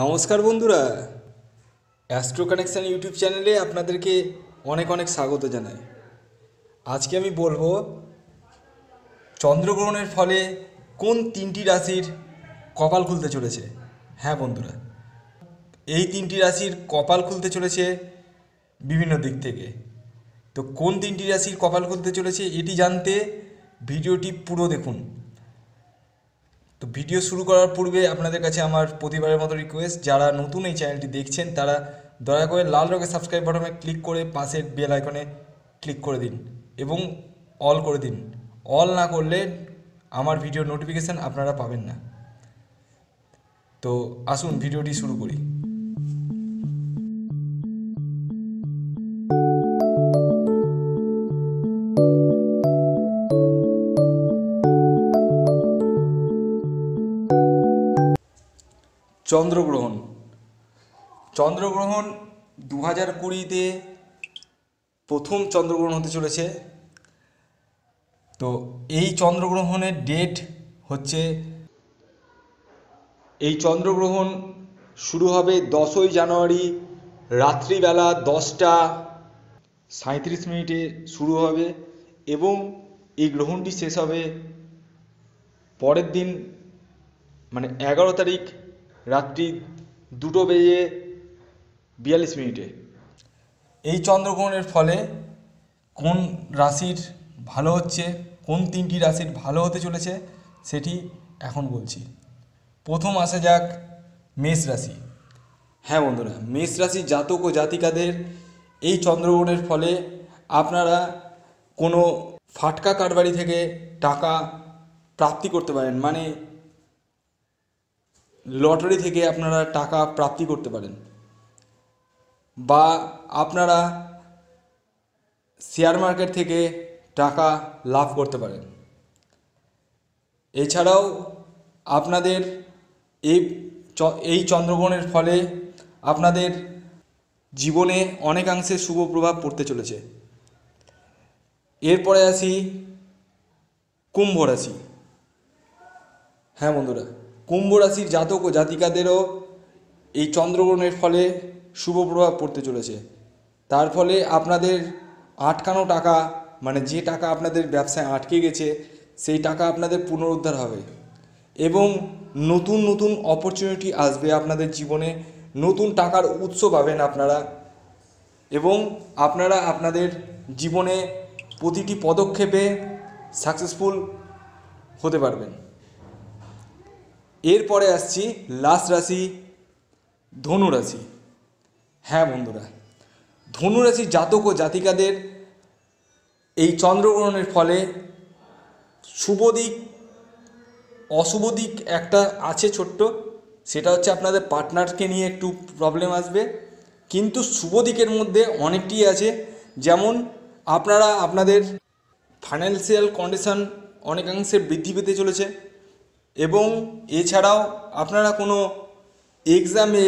নমস্কার বন্ধুরা astro connection YouTube চ্যানেলে আপনাদেরকে অনেক অনেক স্বাগত জানাই আজকে আমি বলবো চন্দ্রগ্রহণের ফলে কোন তিনটি রাশির কপাল খুলতে চলেছে হ্যাঁ বন্ধুরা এই তিনটি রাশির কপাল খুলতে চলেছে বিভিন্ন দিক থেকে তো কোন তিনটি রাশির কপাল খুলতে চলেছে এটি জানতে ভিডিওটি পুরো দেখুন তো ভিডিও শুরু করার পূর্বে আপনাদের কাছে আমার প্রতিবারের মতো রিকোয়েস্ট যারা নতুন এই চ্যানেলটি দেখছেন তারা দয়া করে লাল রঙের সাবস্ক্রাইব বাটনে ক্লিক করে পাশের বেল আইকনে ক্লিক করে দিন এবং অল করে দিন অল না করলে আমার ভিডিও নোটিফিকেশান আপনারা পাবেন না তো আসুন ভিডিওটি শুরু করি চন্দ্রগ্রহণ চন্দ্রগ্রহণ দু হাজার কুড়িতে প্রথম চন্দ্রগ্রহণ হতে চলেছে তো এই চন্দ্রগ্রহণের ডেট হচ্ছে এই চন্দ্রগ্রহণ শুরু হবে দশই জানুয়ারি রাত্রিবেলা দশটা সাঁত্রিশ মিনিটে শুরু হবে এবং এই গ্রহণটি শেষ হবে পরের দিন মানে এগারো তারিখ রাত্রি দুটো বেজে বিয়াল্লিশ মিনিটে এই চন্দ্রগ্রহণের ফলে কোন রাশির ভালো হচ্ছে কোন তিনটি রাশির ভালো হতে চলেছে সেটি এখন বলছি প্রথম আসা যাক মেষ রাশি হ্যাঁ বন্ধুরা মেষ রাশি জাতক ও জাতিকাদের এই চন্দ্রগ্রহণের ফলে আপনারা কোনো ফাটকা কারবারি থেকে টাকা প্রাপ্তি করতে পারেন মানে লটারি থেকে আপনারা টাকা প্রাপ্তি করতে পারেন বা আপনারা শেয়ার মার্কেট থেকে টাকা লাভ করতে পারেন এছাড়াও আপনাদের এই এই চন্দ্রগ্রহণের ফলে আপনাদের জীবনে অনেকাংশে শুভ প্রভাব পড়তে চলেছে এরপরে আসি কুম্ভ রাশি হ্যাঁ বন্ধুরা কুম্ভ রাশির জাতক ও জাতিকাদেরও এই চন্দ্রগ্রহণের ফলে শুভ প্রভাব পড়তে চলেছে তার ফলে আপনাদের আটকানো টাকা মানে যে টাকা আপনাদের ব্যবসায় আটকে গেছে সেই টাকা আপনাদের পুনরুদ্ধার হবে এবং নতুন নতুন অপরচুনিটি আসবে আপনাদের জীবনে নতুন টাকার উৎস পাবেন আপনারা এবং আপনারা আপনাদের জীবনে প্রতিটি পদক্ষেপে সাকসেসফুল হতে পারবেন এরপরে আসছি লাস্ট রাশি ধনুরাশি হ্যাঁ বন্ধুরা ধনুরাশি জাতক ও জাতিকাদের এই চন্দ্রগ্রহণের ফলে শুভ দিক অশুভ দিক একটা আছে ছোট্ট সেটা হচ্ছে আপনাদের পার্টনারকে নিয়ে একটু প্রবলেম আসবে কিন্তু শুভ দিকের মধ্যে অনেকটি আছে যেমন আপনারা আপনাদের ফাইন্যান্সিয়াল কন্ডিশান অনেকাংশে বৃদ্ধি পেতে চলেছে এবং এছাড়াও আপনারা কোনো এক্সামে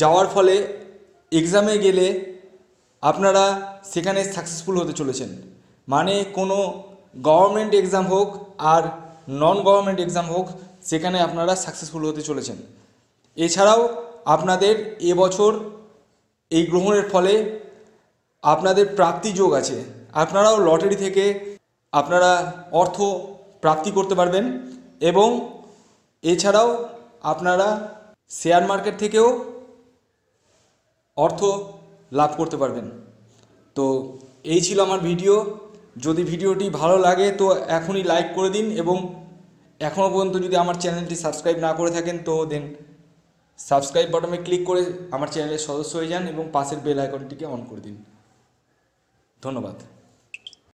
যাওয়ার ফলে এক্সামে গেলে আপনারা সেখানে সাকসেসফুল হতে চলেছেন মানে কোনো গভর্নমেন্ট এক্সাম হোক আর নন গভর্নমেন্ট এক্সাম হোক সেখানে আপনারা সাকসেসফুল হতে চলেছেন এছাড়াও আপনাদের এবছর এই গ্রহণের ফলে আপনাদের প্রাপ্তি যোগ আছে আপনারাও লটারি থেকে আপনারা অর্থ প্রাপ্তি করতে পারবেন এবং এছাড়াও আপনারা শেয়ার মার্কেট থেকেও অর্থ লাভ করতে পারবেন তো এই ছিল আমার ভিডিও যদি ভিডিওটি ভালো লাগে তো এখনই লাইক করে দিন এবং এখনও পর্যন্ত যদি আমার চ্যানেলটি সাবস্ক্রাইব না করে থাকেন তো দেন সাবস্ক্রাইব বাটনে ক্লিক করে আমার চ্যানেলের সদস্য হয়ে যান এবং পাশের বেল আইকনটিকে অন করে দিন ধন্যবাদ